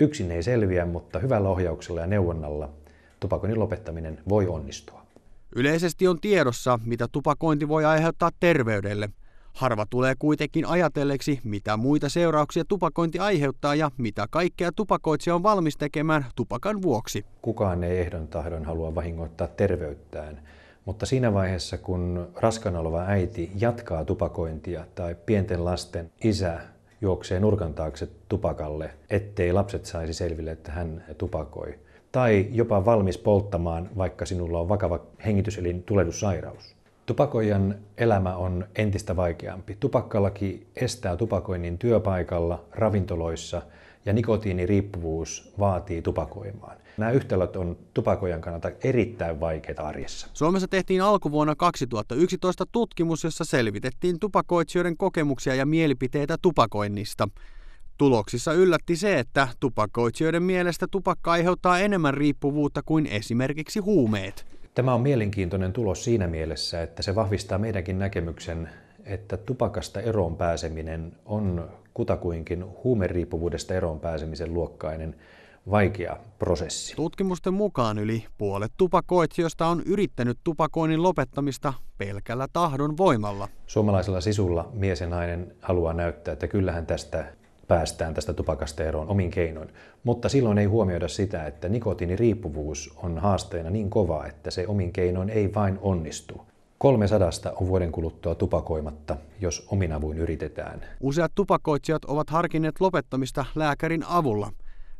Yksin ei selviä, mutta hyvällä ohjauksella ja neuvonnalla tupakoinnin lopettaminen voi onnistua. Yleisesti on tiedossa, mitä tupakointi voi aiheuttaa terveydelle. Harva tulee kuitenkin ajatelleeksi, mitä muita seurauksia tupakointi aiheuttaa ja mitä kaikkea tupakoitsija on valmis tekemään tupakan vuoksi. Kukaan ei ehdon tahdon halua vahingoittaa terveyttään, mutta siinä vaiheessa kun raskana oleva äiti jatkaa tupakointia tai pienten lasten isä juoksee nurkan taakse tupakalle, ettei lapset saisi selville, että hän tupakoi. Tai jopa valmis polttamaan, vaikka sinulla on vakava hengityselin tulehdussairaus. Tupakoijan elämä on entistä vaikeampi. Tupakkalaki estää tupakoinnin työpaikalla, ravintoloissa, ja nikotiiniriippuvuus vaatii tupakoimaan. Nämä yhtälöt on tupakojan kannalta erittäin vaikeita arjessa. Suomessa tehtiin alkuvuonna 2011 tutkimus, jossa selvitettiin tupakoitsijoiden kokemuksia ja mielipiteitä tupakoinnista. Tuloksissa yllätti se, että tupakoitsijoiden mielestä tupakka aiheuttaa enemmän riippuvuutta kuin esimerkiksi huumeet. Tämä on mielenkiintoinen tulos siinä mielessä, että se vahvistaa meidänkin näkemyksen että tupakasta eroon pääseminen on kutakuinkin huumeriippuvuudesta eroon pääsemisen luokkainen vaikea prosessi. Tutkimusten mukaan yli puolet tupakoitsijoista on yrittänyt tupakoinnin lopettamista pelkällä tahdon voimalla. Suomalaisella sisulla mies ja nainen haluaa näyttää, että kyllähän tästä päästään tästä tupakasta eroon omin keinoin. Mutta silloin ei huomioida sitä, että nikotiiniriippuvuus on haasteena niin kova, että se omin keinoin ei vain onnistu. 300 on vuoden kuluttua tupakoimatta, jos avuin yritetään. Useat tupakoitsijat ovat harkinneet lopettamista lääkärin avulla.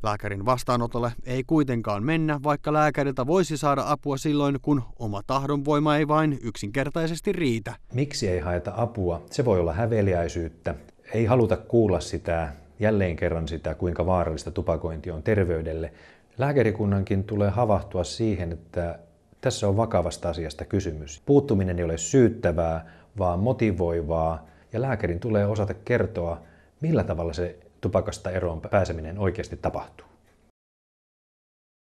Lääkärin vastaanotolle ei kuitenkaan mennä, vaikka lääkäriltä voisi saada apua silloin, kun oma tahdonvoima ei vain yksinkertaisesti riitä. Miksi ei haeta apua? Se voi olla häveliäisyyttä. Ei haluta kuulla sitä, jälleen kerran sitä, kuinka vaarallista tupakointi on terveydelle. Lääkärikunnankin tulee havahtua siihen, että tässä on vakavasta asiasta kysymys. Puuttuminen ei ole syyttävää, vaan motivoivaa, ja lääkärin tulee osata kertoa, millä tavalla se tupakasta eroon pääseminen oikeasti tapahtuu.